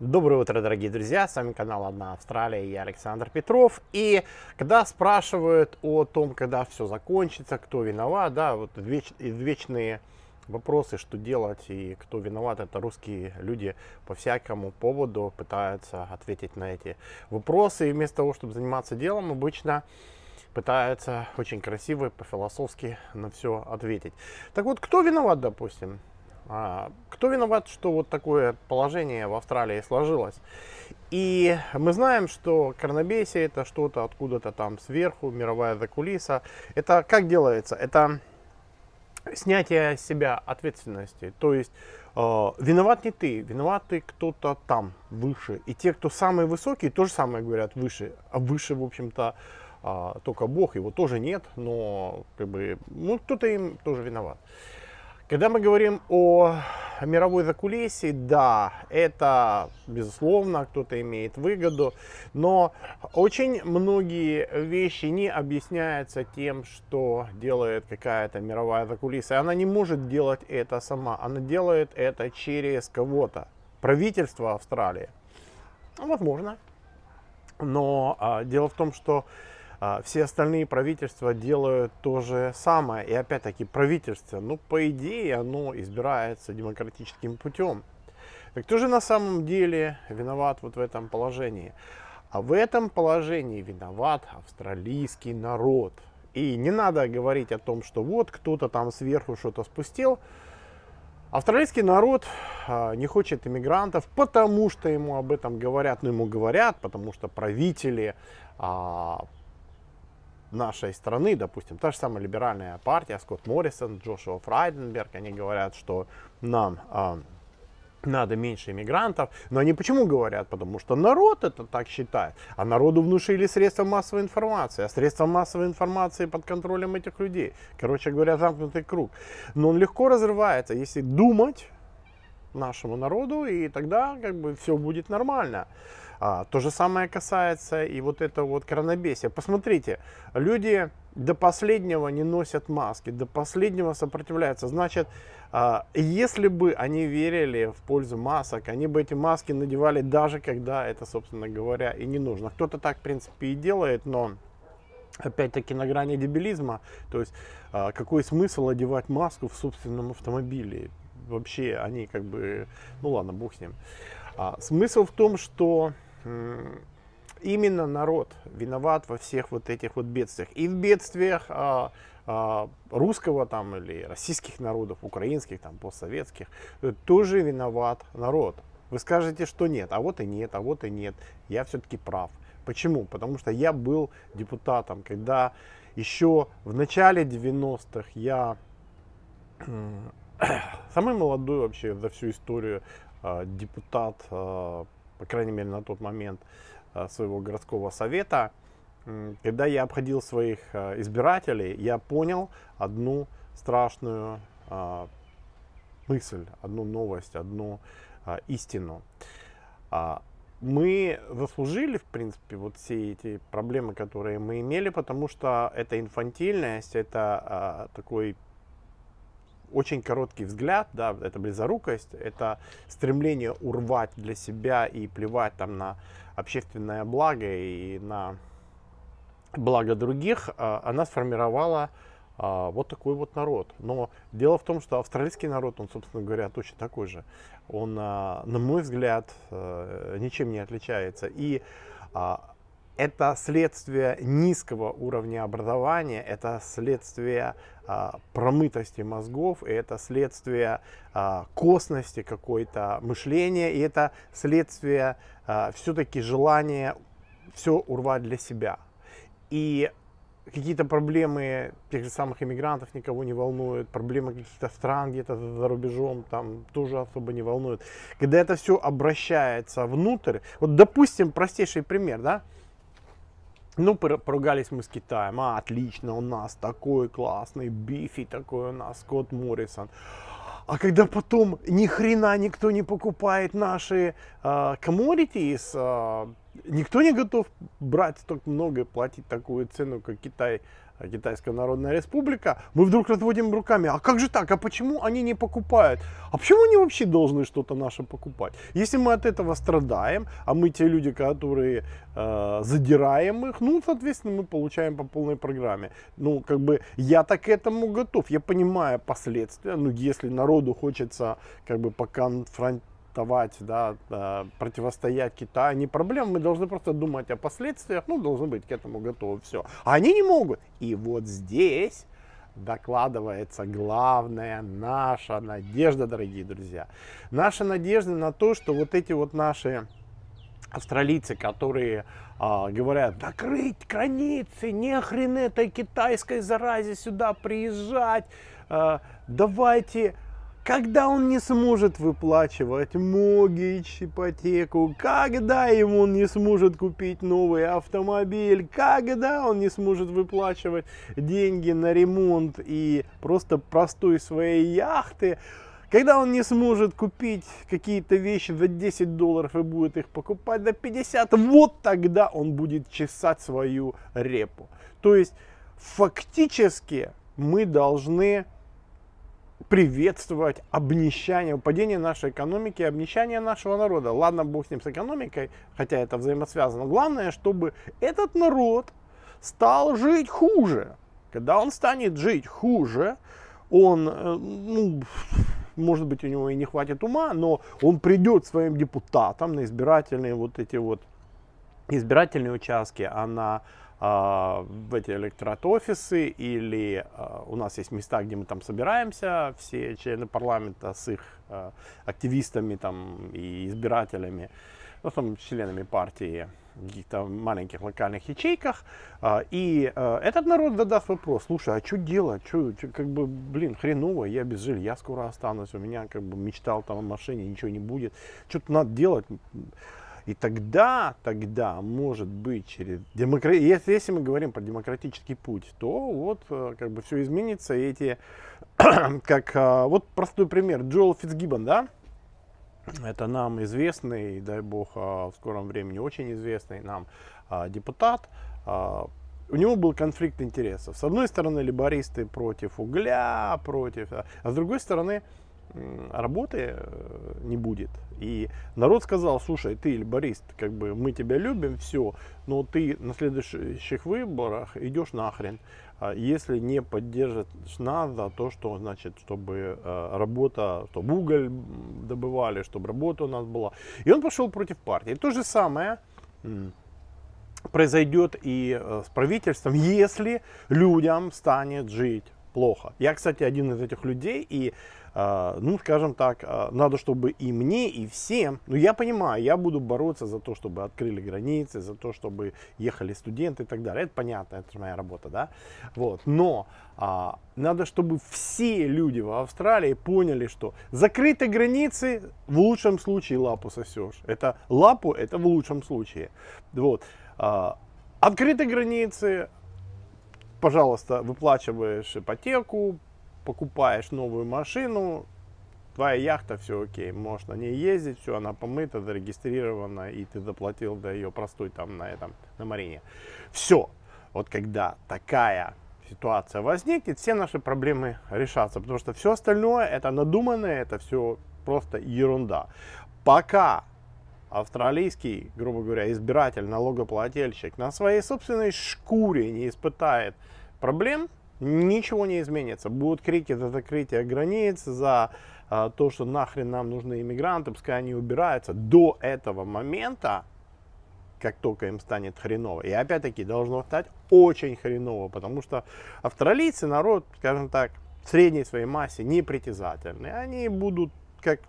Доброе утро, дорогие друзья! С вами канал «Одна Австралия» я Александр Петров. И когда спрашивают о том, когда все закончится, кто виноват, да, вот веч, вечные вопросы, что делать и кто виноват, это русские люди по всякому поводу пытаются ответить на эти вопросы. И вместо того, чтобы заниматься делом, обычно пытаются очень красиво и по-философски на все ответить. Так вот, кто виноват, допустим? А, кто виноват, что вот такое положение в Австралии сложилось? И мы знаем, что корнобесие это что-то откуда-то там сверху, мировая закулиса. Это как делается? Это снятие с себя ответственности. То есть э, виноват не ты, виноват ты кто-то там выше. И те, кто самые высокие, тоже самое говорят выше. А выше, в общем-то, э, только Бог, его тоже нет, но как бы, ну, кто-то им тоже виноват. Э, когда мы говорим о мировой закулисье, да, это, безусловно, кто-то имеет выгоду, но очень многие вещи не объясняются тем, что делает какая-то мировая закулисье. Она не может делать это сама, она делает это через кого-то. Правительство Австралии. Возможно. Но а, дело в том, что а все остальные правительства делают то же самое. И опять-таки правительство, ну, по идее, оно избирается демократическим путем. Так кто же на самом деле виноват вот в этом положении? А в этом положении виноват австралийский народ. И не надо говорить о том, что вот кто-то там сверху что-то спустил. Австралийский народ а, не хочет иммигрантов, потому что ему об этом говорят. Но ну, ему говорят, потому что правители а, нашей страны, допустим, та же самая либеральная партия, Скотт Моррисон, Джошуа Фрайденберг, они говорят, что нам э, надо меньше иммигрантов. Но они почему говорят? Потому что народ это так считает. А народу внушили средства массовой информации. А средства массовой информации под контролем этих людей. Короче говоря, замкнутый круг. Но он легко разрывается, если думать нашему народу, и тогда как бы все будет нормально. А, то же самое касается и вот этого вот коронабесия. Посмотрите, люди до последнего не носят маски, до последнего сопротивляются. Значит, а, если бы они верили в пользу масок, они бы эти маски надевали даже когда это, собственно говоря, и не нужно. Кто-то так, в принципе, и делает, но опять-таки на грани дебилизма. То есть, а, какой смысл одевать маску в собственном автомобиле? Вообще они как бы, ну ладно, бог с ним. А, смысл в том, что Э, именно народ виноват во всех вот этих вот бедствиях. И в бедствиях а, а, русского там или российских народов, украинских, там постсоветских, э, тоже виноват народ. Вы скажете, что нет, а вот и нет, а вот и нет. Я все-таки прав. Почему? Потому что я был депутатом, когда еще в начале 90-х я э, самый молодой вообще за всю историю депутат по крайней мере на тот момент э, своего городского совета, когда я обходил своих э, избирателей, я понял одну страшную э, мысль, одну новость, одну истину. А, мы заслужили, в принципе, вот все эти проблемы, которые мы имели, потому что это инфантильность, это такой очень короткий взгляд, да, это близорукость, это стремление урвать для себя и плевать там на общественное благо и на благо других, а, она сформировала а, вот такой вот народ. Но дело в том, что австралийский народ, он, собственно говоря, точно такой же. Он, а, на мой взгляд, э, ничем не отличается. И это следствие низкого уровня образования, это следствие а, промытости мозгов, и это следствие а, косности какой-то мышления, и это следствие а, все-таки желания все урвать для себя. И какие-то проблемы тех же самых иммигрантов никого не волнуют, проблемы каких-то стран где-то за рубежом там тоже особо не волнуют. Когда это все обращается внутрь, вот допустим простейший пример, да, ну, поругались мы с Китаем. А, отлично, у нас такой классный Бифи, такой у нас Скотт Моррисон. А когда потом ни хрена никто не покупает наши а, коммодити э, из э, Никто не готов брать столько много, и платить такую цену, как Китай, а, Китайская Народная Республика. Мы вдруг разводим руками. А как же так? А почему они не покупают? А почему они вообще должны что-то наше покупать? Если мы от этого страдаем, а мы те люди, которые э, задираем их, ну, соответственно, мы получаем по полной программе. Ну, как бы я так к этому готов. Я понимаю последствия. Ну, если народу хочется как бы по поконфронтировать давать, да, э, противостоять Китаю не проблема. Мы должны просто думать о последствиях, ну, должны быть к этому готовы, все. А они не могут. И вот здесь докладывается главная наша надежда, дорогие друзья. Наша надежда на то, что вот эти вот наши австралийцы, которые а, говорят, закрыть границы, не хрен этой китайской заразе сюда приезжать, а, давайте когда он не сможет выплачивать могич, ипотеку, когда ему не сможет купить новый автомобиль, когда он не сможет выплачивать деньги на ремонт и просто простой своей яхты, когда он не сможет купить какие-то вещи за 10 долларов и будет их покупать за 50, вот тогда он будет чесать свою репу. То есть фактически мы должны приветствовать обнищание, падение нашей экономики, обнищание нашего народа. Ладно, бог с ним, с экономикой, хотя это взаимосвязано. Главное, чтобы этот народ стал жить хуже. Когда он станет жить хуже, он, э, ну, может быть, у него и не хватит ума, но он придет своим депутатам на избирательные вот эти вот избирательные участки, а на а, в эти электорат-офисы, или а, у нас есть места, где мы там собираемся, все члены парламента с их а, активистами там и избирателями, ну, там, членами партии в каких-то маленьких локальных ячейках. И этот народ задаст вопрос, слушай, а что делать? Чё, как бы, блин, хреново, я без жилья скоро останусь, у меня как бы мечтал там о машине, ничего не будет. Что-то надо делать. И тогда, тогда, может быть, через демокра... если, если мы говорим про демократический путь, то вот э, как бы все изменится, и эти, как, э, вот простой пример, Джоэл Фитцгиббон, да, это нам известный, дай бог, э, в скором времени очень известный нам депутат, у него был конфликт интересов. С одной стороны, либористы против угля, против, а с другой стороны, работы э, не будет. И народ сказал, слушай, ты либорист, как бы мы тебя любим, все, но ты на следующих выборах идешь нахрен, а если не поддержит нас за то, что значит, чтобы э, работа, чтобы уголь добывали, чтобы работа у нас была. И он пошел против партии. То же самое произойдет и э, с правительством, если людям станет жить плохо. Я, кстати, один из этих людей, и, э, ну, скажем так, э, надо, чтобы и мне, и всем, ну, я понимаю, я буду бороться за то, чтобы открыли границы, за то, чтобы ехали студенты и так далее. Это понятно, это моя работа, да? Вот, но э, надо, чтобы все люди в Австралии поняли, что закрыты границы, в лучшем случае лапу сосешь. Это лапу, это в лучшем случае. Вот. Открыты границы, пожалуйста, выплачиваешь ипотеку, покупаешь новую машину, твоя яхта, все окей, можно не ездить, все, она помыта, зарегистрирована, и ты заплатил до ее простой там на этом, на марине. Все. Вот когда такая ситуация возникнет, все наши проблемы решатся, потому что все остальное это надуманное, это все просто ерунда. Пока австралийский, грубо говоря, избиратель, налогоплательщик на своей собственной шкуре не испытает проблем, ничего не изменится. Будут крики за закрытие границ, за э, то, что нахрен нам нужны иммигранты, пускай они убираются. До этого момента, как только им станет хреново, и опять-таки должно стать очень хреново, потому что австралийцы народ, скажем так, в средней своей массе непритязательный. Они будут как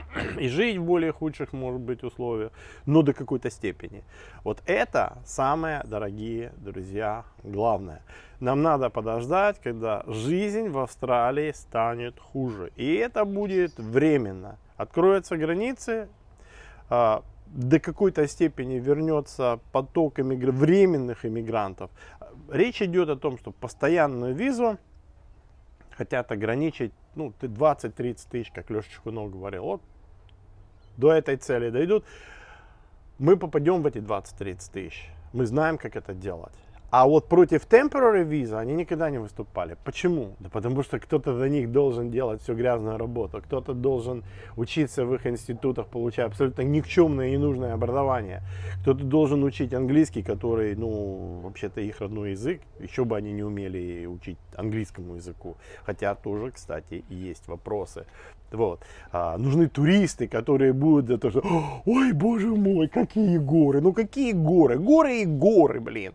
и жить в более худших, может быть, условиях, но до какой-то степени. Вот это самое, дорогие друзья, главное. Нам надо подождать, когда жизнь в Австралии станет хуже. И это будет временно. Откроются границы, а, до какой-то степени вернется поток иммигр... временных иммигрантов. Речь идет о том, что постоянную визу хотят ограничить ну, 20-30 тысяч, как Леша Чехунов говорил, вот до этой цели дойдут, мы попадем в эти 20-30 тысяч. Мы знаем, как это делать. А вот против temporary visa они никогда не выступали. Почему? Да потому что кто-то за них должен делать всю грязную работу, кто-то должен учиться в их институтах, получая абсолютно никчемное и ненужное образование, кто-то должен учить английский, который, ну, вообще-то их родной язык, еще бы они не умели учить английскому языку, хотя тоже, кстати, есть вопросы. Вот. А, нужны туристы, которые будут за то, что, ой, боже мой, какие горы, ну какие горы, горы и горы, блин.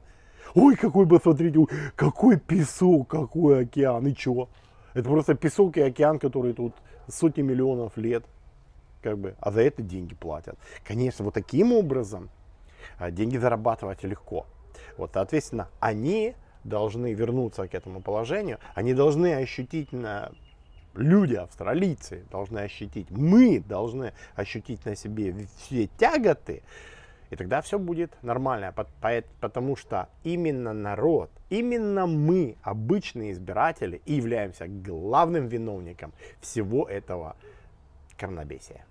Ой, какой бы, смотрите, какой песок, какой океан, и чего? Это просто песок и океан, которые тут сотни миллионов лет, как бы, а за это деньги платят. Конечно, вот таким образом а, деньги зарабатывать легко. Вот, соответственно, они должны вернуться к этому положению, они должны ощутить на люди, австралийцы, должны ощутить, мы должны ощутить на себе все тяготы, и тогда все будет нормально, потому что именно народ, именно мы, обычные избиратели, и являемся главным виновником всего этого корнобесия.